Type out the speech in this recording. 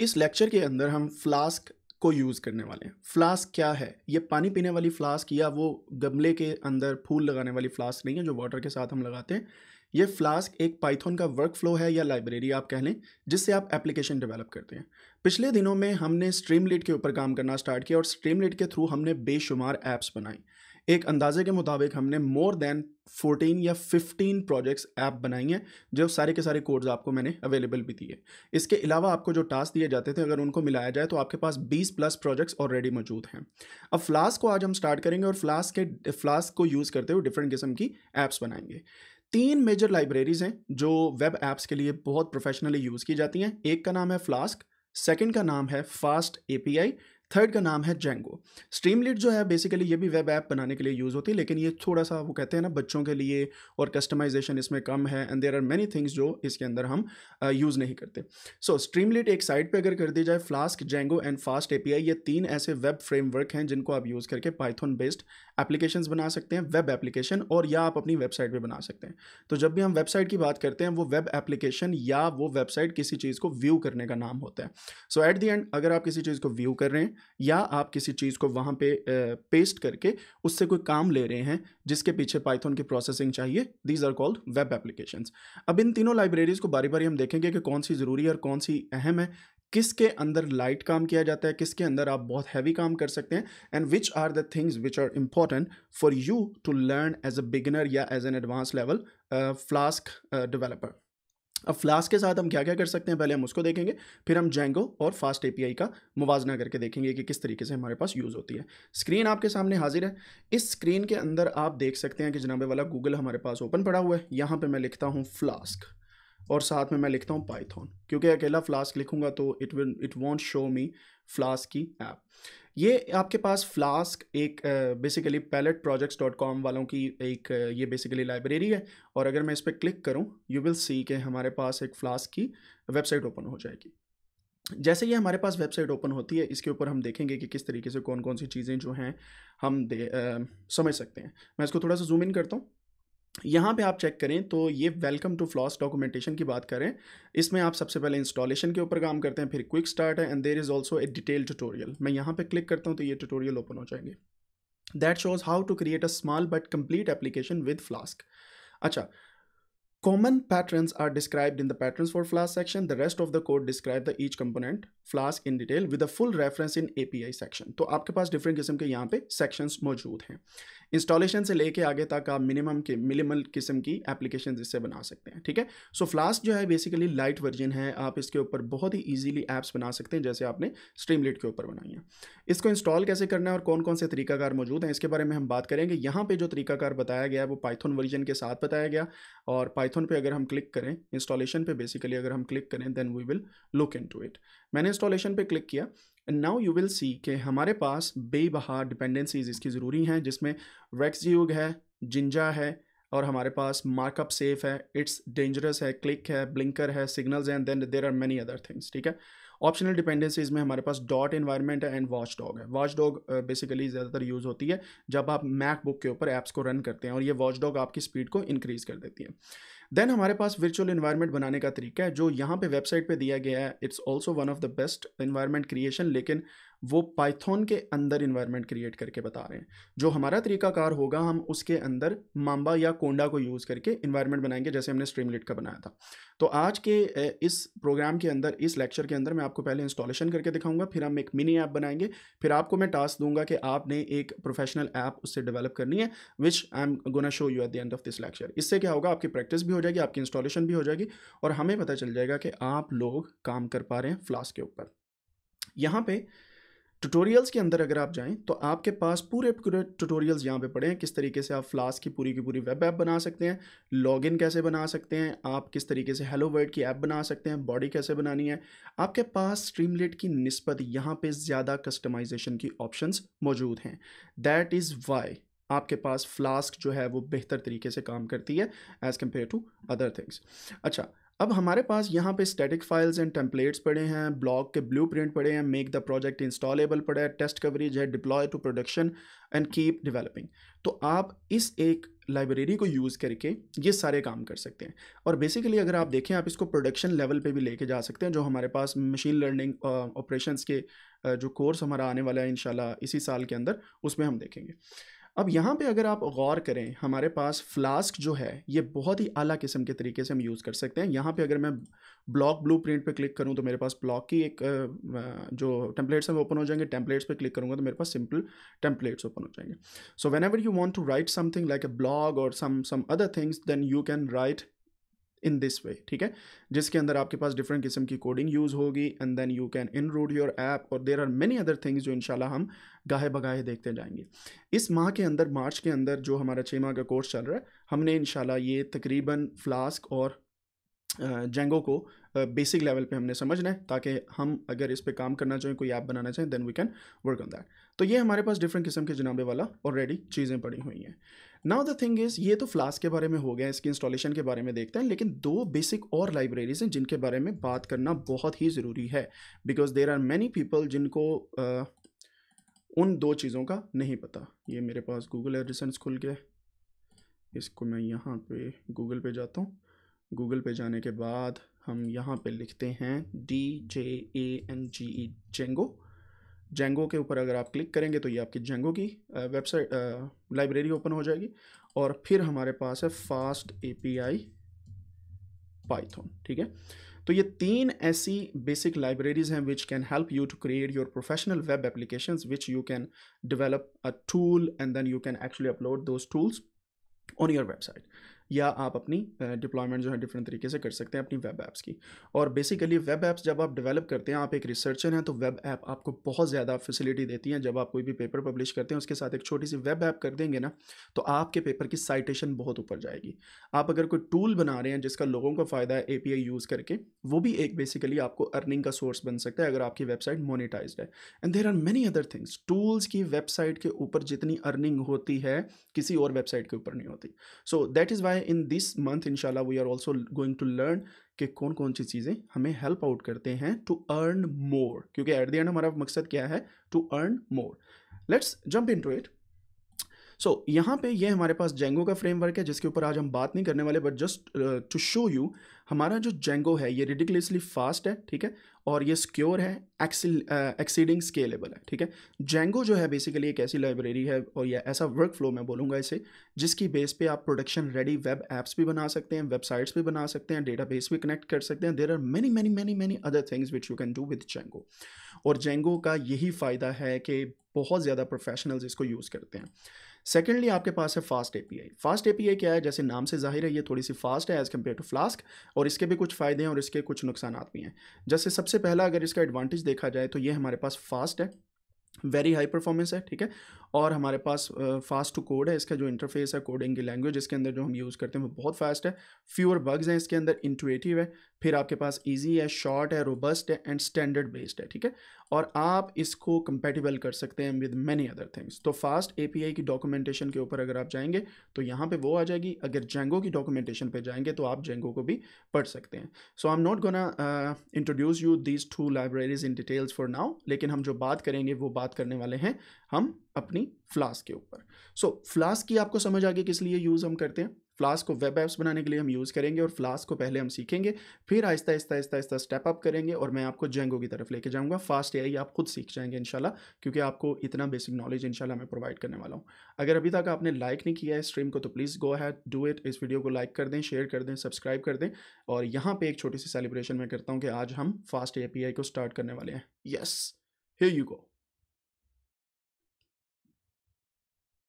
इस लेक्चर के अंदर हम फ्लास्क को यूज़ करने वाले हैं फ्लास्क क्या है ये पानी पीने वाली फ्लास्क या वो गमले के अंदर फूल लगाने वाली फ्लास्क नहीं है जो वाटर के साथ हम लगाते हैं ये फ्लास्क एक पाइथन का वर्क फ्लो है या लाइब्रेरी आप कह लें जिससे आप एप्लीकेशन डेवलप करते हैं पिछले दिनों में हमने स्ट्रीमलेट के ऊपर काम करना स्टार्ट किया और स्ट्रीमलेट के थ्रू हमने बेशुमार ऐप्स बनाई एक अंदाजे के मुताबिक हमने मोर देन 14 या 15 प्रोजेक्ट्स ऐप बनाई हैं जो सारे के सारे कोड्स आपको मैंने अवेलेबल भी दिए इसके अलावा आपको जो टास्क दिए जाते थे अगर उनको मिलाया जाए तो आपके पास 20 प्लस प्रोजेक्ट्स ऑलरेडी मौजूद हैं अब फ्लास्क को आज हम स्टार्ट करेंगे और फ्लास्क के फ्लास्क को यूज़ करते हुए डिफरेंट किस्म की ऐप्स बनाएंगे तीन मेजर लाइब्रेरीज़ हैं जो वेब ऐप्स के लिए बहुत प्रोफेशनली यूज़ की जाती हैं एक का नाम है फ्लास्क सेकेंड का नाम है फास्ट ए थर्ड का नाम है जेंगो स्ट्रीम लीड जो है बेसिकली ये भी वेब ऐप बनाने के लिए यूज़ होती है लेकिन ये थोड़ा सा वो कहते हैं ना बच्चों के लिए और कस्टमाइजेशन इसमें कम है and there are many things जो इसके अंदर हम यूज़ uh, नहीं करते सो स्ट्रीम लीड एक साइड पर अगर कर दी जाए Flask Django and fast A ये तीन ऐसे वेब फ्रेमवर्क हैं जिनको आप यूज़ करके पाइथन बेस्ड एप्लीकेशन बना सकते हैं वेब एप्लीकेशन और या आप अपनी वेबसाइट पर बना सकते हैं तो जब भी हम वेबसाइट की बात करते हैं वो वेब एप्लीकेशन या वो वेबसाइट किसी चीज़ को व्यू करने का नाम होता है सो एट दी एंड अगर आप किसी चीज़ को व्यू कर रहे हैं या आप किसी चीज़ को वहाँ पे पेस्ट करके उससे कोई काम ले रहे हैं जिसके पीछे पाइथन की प्रोसेसिंग चाहिए these are called web application अब इन तीनों लाइब्रेरीज़ को बारी बारी हम देखेंगे कि कौन सी ज़रूरी है और कौन सी अहम है किसके अंदर लाइट काम किया जाता है किसके अंदर आप बहुत हैवी काम कर सकते हैं and which are the things which are important for you to learn as a beginner या as an advance level Flask developer अब फ्लास्क के साथ हम क्या क्या कर सकते हैं पहले हम उसको देखेंगे फिर हम जेंगो और फास्ट एपीआई का मुवाजना करके देखेंगे कि किस तरीके से हमारे पास यूज़ होती है स्क्रीन आपके सामने हाजिर है इस स्क्रीन के अंदर आप देख सकते हैं कि जनाबे वाला गूगल हमारे पास ओपन पड़ा हुआ है यहाँ पर मैं लिखता हूँ फ्लास्क और साथ में मैं लिखता हूँ पाइथन क्योंकि अकेला फ्लास्क लिखूंगा तो it will it won't show me Flask की ऐप ये आपके पास फ्लास्क एक basically Pallets projects dot com वालों की एक ये बेसिकली लाइब्रेरी है और अगर मैं इस पर क्लिक करूँ यू विल सी के हमारे पास एक फ्लास्क की वेबसाइट ओपन हो जाएगी जैसे ये हमारे पास वेबसाइट ओपन होती है इसके ऊपर हम देखेंगे कि किस तरीके से कौन कौन सी चीज़ें जो हैं हम दे, आ, समझ सकते हैं मैं इसको थोड़ा सा जूम इन करता हूँ यहाँ पे आप चेक करें तो ये वेलकम टू फ्लॉस डॉक्यूमेंटेशन की बात करें इसमें आप सबसे पहले इंस्टॉलेशन के ऊपर काम करते हैं फिर क्विक स्टार्ट है and there is also a detail tutorial मैं यहाँ पे क्लिक करता हूँ तो ये ट्यूटोरियल ओपन हो जाएंगे that shows how to create a small but complete application with Flask अच्छा common patterns are described in the patterns for Flask section. Rest of the the describe the each component Flask in detail detail with a full reference in API section तो आपके पास different किस्म के यहाँ पे sections मौजूद हैं installation से लेके आगे तक आप मिनिमम के मिनिमल किस्म की एप्लीकेशन इससे बना सकते हैं ठीक है सो फ्लास्क जो है बेसिकली लाइट वर्जन है आप इसके ऊपर बहुत ही ईजिली ऐप्स बना सकते हैं जैसे आपने स्ट्रीमलेट के ऊपर बनाई है इसको इंस्टॉल कैसे करना है और कौन कौन से तरीकाकार मौजूद हैं इसके बारे में हम बात करेंगे यहाँ पर जो तरीकाकार बताया गया है वो पाइथन वर्जन के साथ बताया गया और पाइथन पर अगर हम क्लिक करें इंस्टॉलेशन पर बेसिकली अगर हम क्लिक करें then we will look in it मैंने इंस्टॉलेशन पर क्लिक किया and now you will see कि हमारे पास बेबहा डिपेंडेंसीज इसकी ज़रूरी हैं जिसमें वैक्सजीग है जिंजा है और हमारे पास मार्कअप सेफ है इट्स डेंजरस है क्लिक है ब्लिंकर है signals and then there are many other things ठीक है ऑप्शनल डिपेंडेंसीज में हमारे पास डॉट इन्वायरमेंट है एंड वॉच डॉग है वॉच डॉग बेसिकली ज़्यादातर यूज़ होती है जब आप मैक बुक के ऊपर ऐप्स को रन करते हैं और ये वॉच डॉग आपकी स्पीड को इंक्रीज़ कर देती है देन हमारे पास वर्चुअल इन्वायरमेंट बनाने का तरीका है जो यहाँ पे वेबसाइट पे दिया गया है it's also one of the best environment creation लेकिन वो पाइथन के अंदर इन्वायरमेंट क्रिएट करके बता रहे हैं जो हमारा तरीकाकार होगा हम उसके अंदर मांबा या कोंडा को यूज़ करके इन्वायरमेंट बनाएंगे जैसे हमने स्ट्रीमलिट का बनाया था तो आज के इस प्रोग्राम के अंदर इस लेक्चर के अंदर मैं आपको पहले इंस्टॉलेशन करके दिखाऊंगा फिर हम एक मिनी ऐप बनाएंगे फिर आपको मैं टास्क दूंगा कि आपने एक प्रोफेशनल ऐप उससे डेवलप करनी है which I am gonna show you at the end of this lecture इससे क्या होगा आपकी प्रैक्टिस भी हो जाएगी आपकी इंस्टॉलेशन भी हो जाएगी और हमें पता चल जाएगा कि आप लोग काम कर पा रहे हैं फ्लास्क के ऊपर यहाँ पे ट्यूटोरियल्स के अंदर अगर आप जाएं तो आपके पास पूरे पूरे ट्यूटोरियल्स यहाँ पे पड़े हैं किस तरीके से आप फ्लास्क की पूरी की पूरी वेब ऐप बना सकते हैं लॉगिन कैसे बना सकते हैं आप किस तरीके से हेलो वर्ड की ऐप बना सकते हैं बॉडी कैसे बनानी है आपके पास स्ट्रीमलेट की नस्बत यहाँ पे ज़्यादा कस्टमाइजेशन की ऑप्शंस मौजूद हैं दैट इज़ वाई आपके पास फ्लास्क जो है वो बेहतर तरीके से काम करती है as compare to other things अच्छा अब हमारे पास यहाँ पे स्टैटिक फाइल्स एंड टेम्पलेट्स पड़े हैं ब्लॉक के प्रिंट पड़े हैं मेक द प्रोजेक्ट इंस्टॉलेबल पड़े है टेस्ट कवरेज है deploy to production and keep developing तो आप इस एक लाइब्रेरी को यूज़ करके ये सारे काम कर सकते हैं और बेसिकली अगर आप देखें आप इसको प्रोडक्शन लेवल पे भी लेके जा सकते हैं जो हमारे पास मशीन लर्निंग ऑपरेशंस के जो कोर्स हमारा आने वाला है इन इसी साल के अंदर उसमें हम देखेंगे अब यहाँ पे अगर आप गौर करें हमारे पास फ्लास्क जो है ये बहुत ही आला किस्म के तरीके से हम यूज़ कर सकते हैं यहाँ पे अगर मैं ब्लॉक ब्लू प्रिंट पर क्लिक करूँ तो मेरे पास ब्लॉक की एक जो टेम्पलेट्स हैं वो ओपन हो जाएंगे टेम्पलेट्स पर क्लिक करूँगा तो मेरे पास सिंपल टेम्पलेट्स ओपन हो जाएंगे so when ever you want to write something like a blog और some some other things then you can write in this way ठीक है जिसके अंदर आपके पास डिफरेंट किस्म की कोडिंग यूज़ होगी and then you can in rude your app और there are many other things जो इंशाल्लाह हम गाहे बगाहे देखते जाएंगे इस माह के अंदर मार्च के अंदर जो हमारा छः माह का कोर्स चल रहा है हमने इंशाल्लाह ये तकरीबन फ्लास्क और जेंगो को बेसिक लेवल पे हमने समझना है ताकि हम अगर इस पे काम करना चाहें कोई ऐप बनाना चाहें then we can work on that तो ये हमारे पास डिफरेंट किस्म के जनाबे वाला ऑलरेडी चीज़ें पड़ी हुई हैं नाउ द थिंग इज़ ये तो फ्लास्क के बारे में हो गया इसकी इंस्टॉलेशन के बारे में देखते हैं लेकिन दो बेसिक और लाइब्रेरीज हैं जिनके बारे में बात करना बहुत ही ज़रूरी है because there are many people जिनको uh, उन दो चीज़ों का नहीं पता ये मेरे पास गूगल एडिसेंस खुल गया इसको मैं यहाँ पे गूगल पे जाता हूँ गूगल पे जाने के बाद हम यहाँ पे लिखते हैं D J A N G E Django Django के ऊपर अगर आप क्लिक करेंगे तो ये आपकी जेंगो की वेबसाइट लाइब्रेरी ओपन हो जाएगी और फिर हमारे पास है fast A P I Python ठीक है तो ये तीन ऐसी बेसिक लाइब्रेरीज हैं which can help you to create your professional web application which you can develop a tool and then you can actually upload those tools on your website या आप अपनी डिप्लॉयमेंट जो है डिफरेंट तरीके से कर सकते हैं अपनी वेब ऐप्स की और बेसिकली वेब ऐप्स जब आप डेवलप करते हैं आप एक रिसर्चर हैं तो वेब ऐप आपको बहुत ज़्यादा फैसिलिटी देती हैं जब आप कोई भी पेपर पब्लिश करते हैं उसके साथ एक छोटी सी वेब ऐप कर देंगे ना तो आपके पेपर की साइटेशन बहुत ऊपर जाएगी आप अगर कोई टूल बना रहे हैं जिसका लोगों को फ़ायदा है ए यूज़ करके वो भी एक बेसिकली आपको अर्निंग का सोर्स बन सकता है अगर आपकी वेबसाइट मोनिटाइज है and there are many other things tools की वेबसाइट के ऊपर जितनी अर्निंग होती है किसी और वेबसाइट के ऊपर नहीं होती सो दैट इज़ वाई है इन दिस मंथ इंशाल्लाह we are also going to learn कि कौन कौन सी चीज़ें हमें हेल्प आउट करते हैं टू अर्न मोर क्योंकि एट द एंड हमारा मकसद क्या है to earn more let's jump in to it so so, यहाँ पे ये हमारे पास जेंगो का फ्रेमवर्क है जिसके ऊपर आज हम बात नहीं करने वाले but just to show you हमारा जो जेंगो है ये रिडिकुलसली फास्ट है ठीक है और ये सिक्योर है एक्सीडिंग स्केलेबल uh, है ठीक है जेंगो जो है बेसिकली एक ऐसी लाइब्रेरी है और यह ऐसा वर्क फ्लो मैं बोलूँगा इसे जिसकी बेस पे आप प्रोडक्शन रेडी वेब एप्स भी बना सकते हैं वेबसाइट्स भी बना सकते हैं डेटा बेस भी कनेक्ट कर सकते हैं there are many many many many other things which you can do with Django और जेंगो का यही फ़ायदा है कि बहुत ज़्यादा प्रोफेशनल्स इसको यूज़ करते हैं सेकेंडली आपके पास है फास्ट आई फास्ट आई क्या है जैसे नाम से जाहिर है ये थोड़ी सी फास्ट है एज़ कम्पेयर टू फ्लास्क और इसके भी कुछ फ़ायदे हैं और इसके कुछ नुकसान भी हैं जैसे सबसे पहला अगर इसका एडवांटेज देखा जाए तो ये हमारे पास फास्ट है वेरी हाई परफॉर्मेंस है ठीक है और हमारे पास फास्ट टू कोड है इसका जो इंटरफेस है कोडिंग की लैंग्वेज इसके अंदर जो हम यूज़ करते हैं वो बहुत फास्ट है फ्यूअर बग्स हैं इसके अंदर इंटुएटिव है फिर आपके पास इजी है शॉर्ट है रोबस्ट है एंड स्टैंडर्ड बेस्ड है ठीक है और आप इसको कंपेटिबल कर सकते हैं विद मैनी अदर थिंग्स तो फास्ट एपीआई की डॉक्यूमेंटेशन के ऊपर अगर आप जाएंगे तो यहाँ पे वो आ जाएगी अगर जेंगो की डॉक्यूमेंटेशन पे जाएंगे तो आप जेंगो को भी पढ़ सकते हैं so I am not gonna introduce you these two libraries in details for now लेकिन हम जो बात करेंगे वो बात करने वाले हैं हम अपनी फ्लास्क के ऊपर सो so, फ्लास्क की आपको समझ आ गई किस लिए यूज़ हम करते हैं फ्लास्क को वेब ऐप्स बनाने के लिए हम यूज़ करेंगे और फ्लास्क को पहले हम सीखेंगे फिर आहिस्ता आहिस्ता आहिस्ता आहिस्ता स्टेप अप करेंगे और मैं आपको जेंगो की तरफ लेके जाऊँगा फास्ट ए आप खुद सीख जाएंगे इनशाला क्योंकि आपको इतना बेसिक नॉलेज इनशाला मैं प्रोवाइड करने वाला हूँ अगर अभी तक आपने लाइक नहीं किया है स्ट्रीम को तो please go ahead do it इस वीडियो को लाइक कर दें शेयर कर दें सब्सक्राइब कर दें और यहाँ पर एक छोटी सी सेलिब्रेशन मैं करता हूँ कि आज हम फास्ट ए को स्टार्ट करने वाले हैं यस हे यू गो